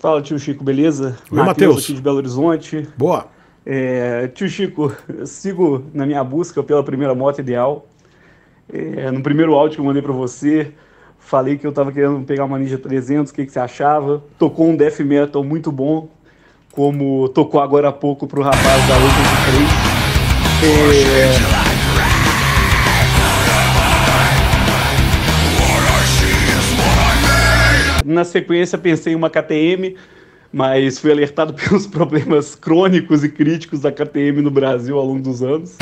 Fala, tio Chico, beleza? Oi, Matheus. aqui de Belo Horizonte. Boa. É, tio Chico, sigo na minha busca pela primeira moto ideal. É, no primeiro áudio que eu mandei para você, falei que eu estava querendo pegar uma Ninja 300, o que, que você achava? Tocou um death metal muito bom, como tocou agora há pouco pro rapaz da Luta de 3. É... na sequência pensei em uma KTM, mas fui alertado pelos problemas crônicos e críticos da KTM no Brasil ao longo dos anos.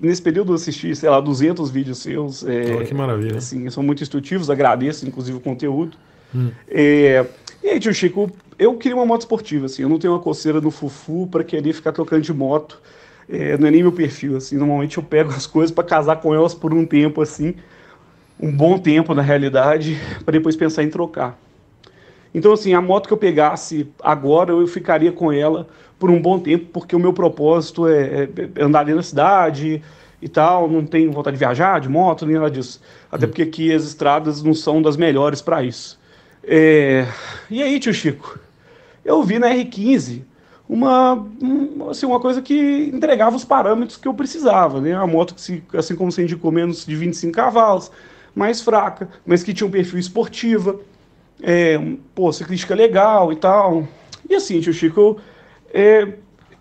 nesse período eu assisti, sei lá, 200 vídeos seus. É, oh, que maravilha. Assim, são muito instrutivos, agradeço, inclusive, o conteúdo. Hum. É, e aí, tio Chico, eu queria uma moto esportiva, assim, eu não tenho uma coceira no fufu para querer ficar trocando de moto. É, não é nem meu perfil, assim, normalmente eu pego as coisas para casar com elas por um tempo, assim, um bom tempo, na realidade, para depois pensar em trocar. Então, assim, a moto que eu pegasse agora, eu ficaria com ela por um bom tempo, porque o meu propósito é, é, é andar ali na cidade e tal, não tenho vontade de viajar de moto, nem nada disso. Até hum. porque aqui as estradas não são das melhores para isso. É... E aí, tio Chico? Eu vi na R15 uma, assim, uma coisa que entregava os parâmetros que eu precisava, né? Uma moto que, se, assim como você indicou, menos de 25 cavalos, mais fraca, mas que tinha um perfil esportiva é, pô, você critica legal e tal. E assim, tio Chico, eu, é,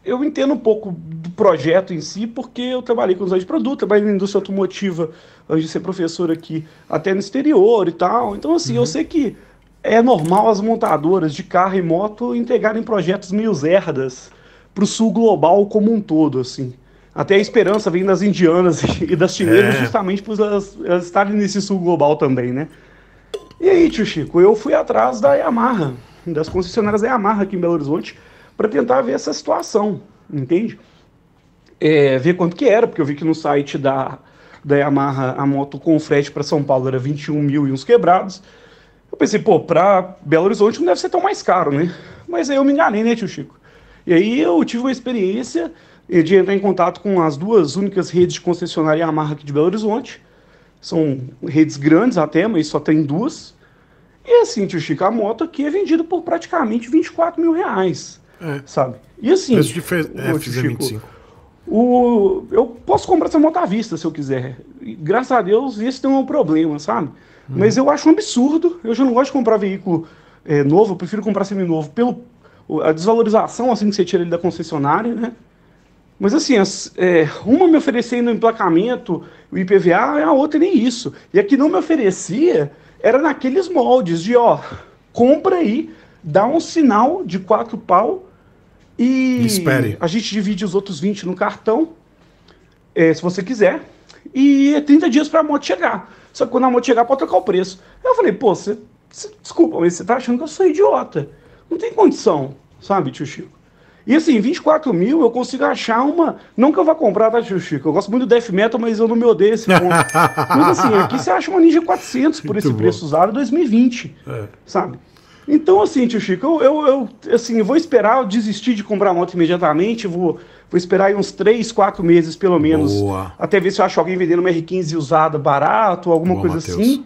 eu entendo um pouco do projeto em si, porque eu trabalhei com design de produto, trabalhei na indústria automotiva antes de ser professor aqui, até no exterior e tal. Então, assim, uhum. eu sei que é normal as montadoras de carro e moto entregarem projetos meio zerdas para o sul global como um todo, assim. Até a esperança vem das indianas e das chinesas, é. justamente por elas, elas estarem nesse sul global também, né? E aí, tio Chico, eu fui atrás da Yamaha, das concessionárias da Yamaha aqui em Belo Horizonte, para tentar ver essa situação, entende? É, ver quanto que era, porque eu vi que no site da, da Yamaha a moto com frete para São Paulo era 21 mil e uns quebrados. Eu pensei, pô, para Belo Horizonte não deve ser tão mais caro, né? Mas aí eu me enganei, né, tio Chico? E aí eu tive uma experiência de entrar em contato com as duas únicas redes de concessionária Yamaha aqui de Belo Horizonte são redes grandes até, mas só tem duas. E assim, tio Chico, a moto aqui é vendida por praticamente 24 mil reais. É. Sabe? E assim. Preço de é, é O, eu posso comprar essa moto à vista se eu quiser. graças a Deus, esse não é um problema, sabe? Hum. Mas eu acho um absurdo. Eu já não gosto de comprar veículo é, novo, eu prefiro comprar semi-novo pelo a desvalorização assim que você tira ele da concessionária, né? Mas assim, as, é, uma me oferecendo emplacamento, o IPVA, a outra nem isso. E a que não me oferecia era naqueles moldes de, ó, compra aí, dá um sinal de quatro pau e Espere. a gente divide os outros 20 no cartão, é, se você quiser, e é 30 dias para a moto chegar. Só que quando a moto chegar, pode trocar o preço. Aí eu falei, pô, você, você desculpa, mas você tá achando que eu sou idiota. Não tem condição, sabe, tio Chico? E assim, 24 mil eu consigo achar uma. Não que eu vá comprar, tá, Chico? Eu gosto muito do Death Metal, mas eu não me odeio esse ponto. mas assim, aqui você acha uma Ninja 400 por muito esse bom. preço usado 2020, é. sabe? Então, assim, tio Chico, eu, eu, eu assim, vou esperar eu desistir de comprar a moto imediatamente, vou, vou esperar aí uns 3, 4 meses pelo menos, Boa. até ver se eu acho alguém vendendo uma R15 usada barato, alguma Boa, coisa Mateus. assim.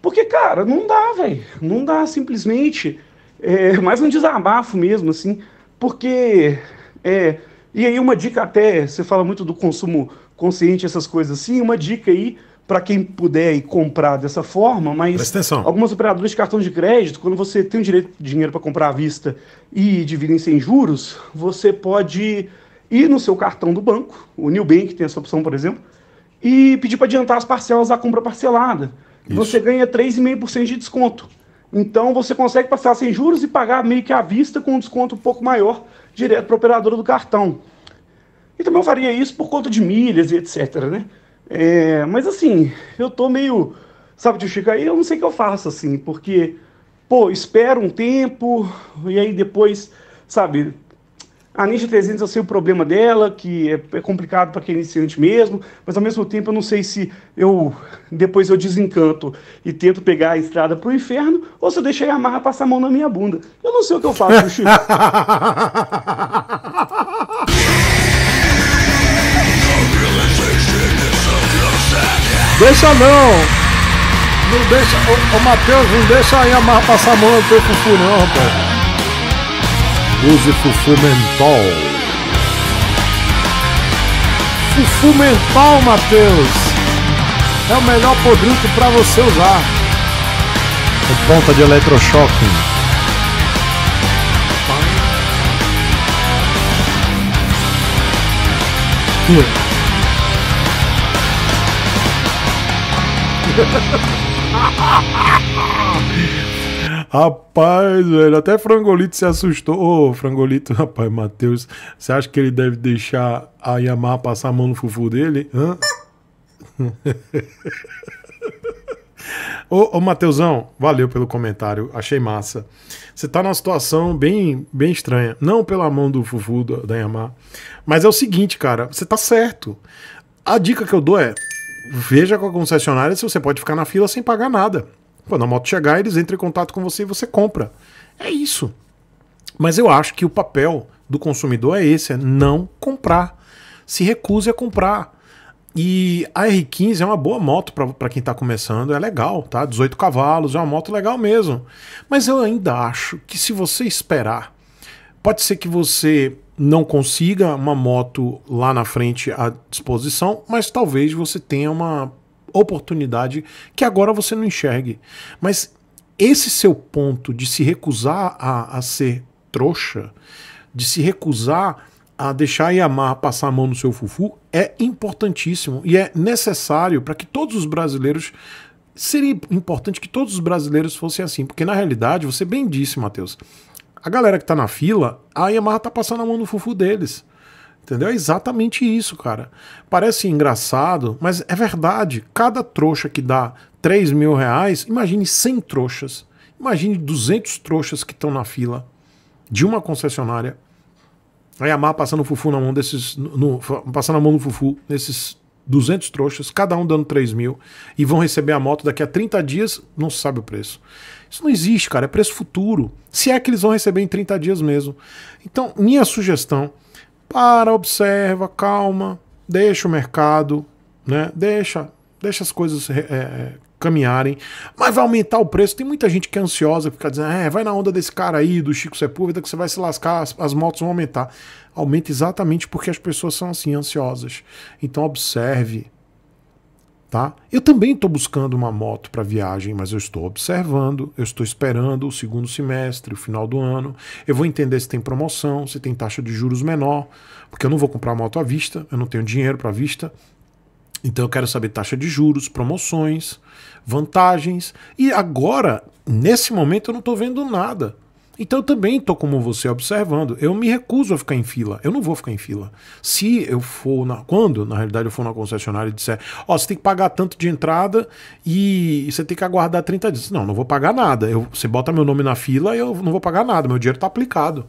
Porque, cara, não dá, velho, não dá simplesmente. É mais um desabafo mesmo, assim. Porque. É, e aí, uma dica até, você fala muito do consumo consciente, essas coisas assim, uma dica aí para quem puder comprar dessa forma, mas algumas operadoras de cartão de crédito, quando você tem o direito de dinheiro para comprar à vista e dividem sem juros, você pode ir no seu cartão do banco, o nilbank tem essa opção, por exemplo, e pedir para adiantar as parcelas da compra parcelada. Isso. Você ganha 3,5% de desconto. Então você consegue passar sem juros e pagar meio que à vista com um desconto um pouco maior direto para a operadora do cartão. E também eu faria isso por conta de milhas e etc, né? É, mas assim, eu tô meio, sabe, tio Chico, aí eu não sei o que eu faço assim, porque, pô, espero um tempo e aí depois, sabe, a Ninja 300 eu sei o problema dela, que é, é complicado para quem é iniciante mesmo, mas ao mesmo tempo eu não sei se eu depois eu desencanto e tento pegar a estrada para o inferno ou se eu deixo a Yamaha passar a mão na minha bunda. Eu não sei o que eu faço, Chico. Deixa não! Não deixa, ô, ô Matheus, não deixa a Yamaha passar a mão no teu fufu não, rapaz. Hoje é fumental. Fufumental, Matheus! É o melhor produto para você usar. Com ponta de eletrochoque. Yeah. Rapaz, velho, até Frangolito se assustou. Ô, Frangolito, rapaz, Matheus, você acha que ele deve deixar a Yamaha passar a mão no fufu dele? Hã? Ô, ô Matheusão, valeu pelo comentário, achei massa. Você tá numa situação bem, bem estranha. Não pela mão do Fufu da Yamaha, mas é o seguinte, cara, você tá certo. A dica que eu dou é: veja com a concessionária se você pode ficar na fila sem pagar nada. Quando a moto chegar, eles entram em contato com você e você compra. É isso. Mas eu acho que o papel do consumidor é esse: é não comprar. Se recuse a comprar. E a R15 é uma boa moto para quem está começando, é legal, tá? 18 cavalos, é uma moto legal mesmo. Mas eu ainda acho que se você esperar, pode ser que você não consiga uma moto lá na frente à disposição, mas talvez você tenha uma oportunidade que agora você não enxergue. Mas esse seu ponto de se recusar a, a ser trouxa, de se recusar a deixar Yamaha passar a mão no seu fufu, é importantíssimo e é necessário para que todos os brasileiros seria importante que todos os brasileiros fossem assim, porque na realidade, você bem disse, Matheus, a galera que está na fila, a Yamaha está passando a mão no fufu deles. Entendeu? É exatamente isso, cara. Parece engraçado, mas é verdade. Cada trouxa que dá 3 mil reais, imagine 100 trouxas. Imagine 200 trouxas que estão na fila de uma concessionária. Aí a Mar passando fufu na mão desses. No, passando a mão no fufu nesses 200 trouxas, cada um dando 3 mil, e vão receber a moto daqui a 30 dias, não se sabe o preço. Isso não existe, cara, é preço futuro. Se é que eles vão receber em 30 dias mesmo. Então, minha sugestão para, observa, calma, deixa o mercado, né? Deixa, deixa as coisas é, é caminharem, mas vai aumentar o preço. Tem muita gente que é ansiosa, fica dizendo, é, vai na onda desse cara aí, do Chico Sepúlveda, que você vai se lascar, as, as motos vão aumentar. Aumenta exatamente porque as pessoas são assim, ansiosas. Então observe, Tá? Eu também estou buscando uma moto para viagem, mas eu estou observando, eu estou esperando o segundo semestre, o final do ano. Eu vou entender se tem promoção, se tem taxa de juros menor, porque eu não vou comprar moto à vista, eu não tenho dinheiro para vista. Então eu quero saber taxa de juros, promoções, vantagens. E agora, nesse momento, eu não estou vendo nada. Então eu também estou como você observando. Eu me recuso a ficar em fila. Eu não vou ficar em fila. Se eu for na. Quando, na realidade, eu for na concessionária e disser, ó, oh, você tem que pagar tanto de entrada e você tem que aguardar 30 dias. Não, não vou pagar nada. Eu, você bota meu nome na fila e eu não vou pagar nada. Meu dinheiro está aplicado.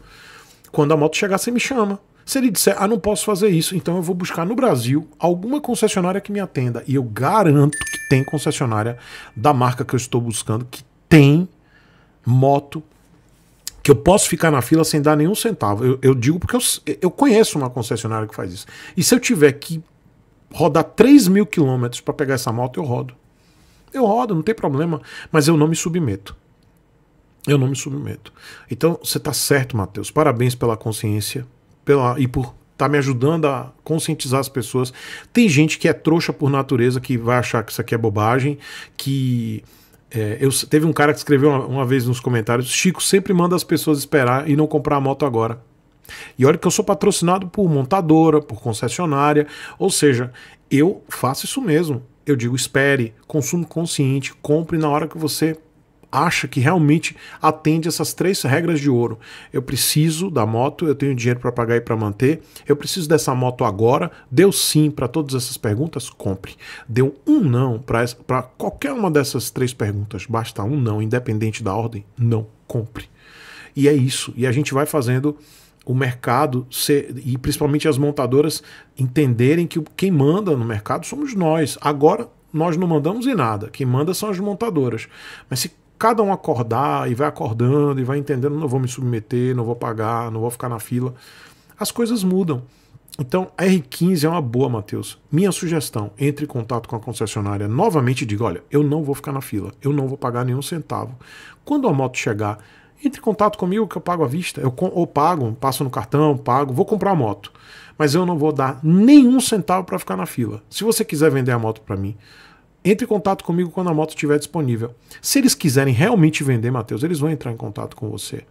Quando a moto chegar, você me chama. Se ele disser, ah, não posso fazer isso, então eu vou buscar no Brasil alguma concessionária que me atenda. E eu garanto que tem concessionária da marca que eu estou buscando que tem moto que eu posso ficar na fila sem dar nenhum centavo. Eu, eu digo porque eu, eu conheço uma concessionária que faz isso. E se eu tiver que rodar 3 mil quilômetros para pegar essa moto, eu rodo. Eu rodo, não tem problema, mas eu não me submeto. Eu não me submeto. Então você está certo, Matheus. Parabéns pela consciência pela, e por estar tá me ajudando a conscientizar as pessoas. Tem gente que é trouxa por natureza que vai achar que isso aqui é bobagem, que é, eu, teve um cara que escreveu uma, uma, vez nos comentários: Chico sempre manda as pessoas esperar e não comprar a moto agora. E olha que eu sou patrocinado por montadora, por concessionária, ou seja, eu faço isso mesmo. Eu digo: espere, consumo consciente, compre na hora que você acha que realmente atende essas três regras de ouro. Eu preciso da moto, eu tenho dinheiro para pagar e para manter, eu preciso dessa moto agora. Deu sim para todas essas perguntas? Compre. Deu um não para qualquer uma dessas três perguntas? Basta um não, independente da ordem? Não, compre. E é isso. E a gente vai fazendo o mercado ser, e principalmente as montadoras entenderem que quem manda no mercado somos nós. Agora nós não mandamos em nada, quem manda são as montadoras. Mas se cada um acordar e vai acordando e vai entendendo, não vou me submeter, não vou pagar, não vou ficar na fila, as coisas mudam. Então, a R15 é uma boa, Matheus. Minha sugestão, entre em contato com a concessionária. Novamente diga, olha, eu não vou ficar na fila, eu não vou pagar nenhum centavo. Quando a moto chegar, entre em contato comigo que eu pago à vista. Eu ou pago, passo no cartão, pago, vou comprar a moto. Mas eu não vou dar nenhum centavo para ficar na fila. Se você quiser vender a moto para mim, entre em contato comigo quando a moto estiver disponível. Se eles quiserem realmente vender, Matheus, eles vão entrar em contato com você.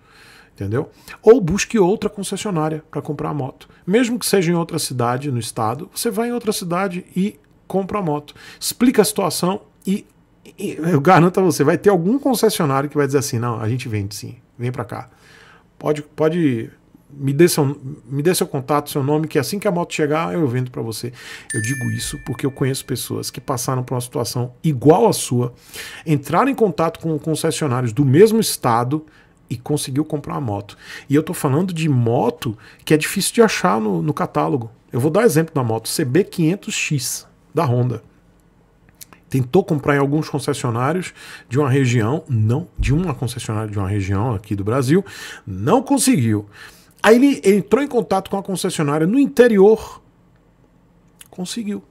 Entendeu? Ou busque outra concessionária para comprar a moto. Mesmo que seja em outra cidade, no estado, você vai em outra cidade e compra a moto. Explica a situação e, e eu garanto a você, vai ter algum concessionário que vai dizer assim: não, a gente vende sim, vem para cá. Pode, pode me dê, seu, me dê seu contato, seu nome, que assim que a moto chegar, eu vendo para você. Eu digo isso porque eu conheço pessoas que passaram por uma situação igual à sua, entraram em contato com concessionários do mesmo estado e conseguiu comprar a moto. E eu estou falando de moto que é difícil de achar no, no catálogo. Eu vou dar exemplo da moto CB500X da Honda tentou comprar em alguns concessionários de uma região, não, de uma concessionária de uma região aqui do Brasil, não conseguiu. Aí ele, entrou em contato com a concessionária no interior. Conseguiu.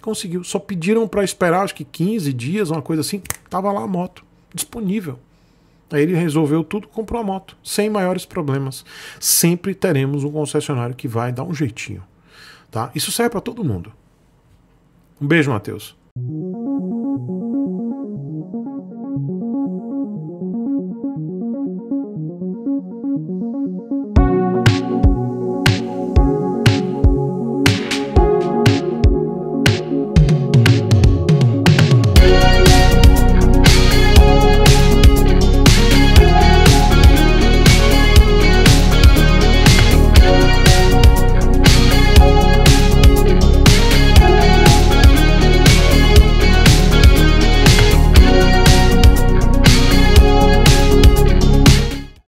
Conseguiu. Só pediram para esperar, acho que 15 dias, uma coisa assim. Tava lá a moto, disponível. Aí ele resolveu tudo, comprou a moto, sem maiores problemas. Sempre teremos um concessionário que vai dar um jeitinho. Tá? Isso serve para todo mundo. Um beijo, Matheus.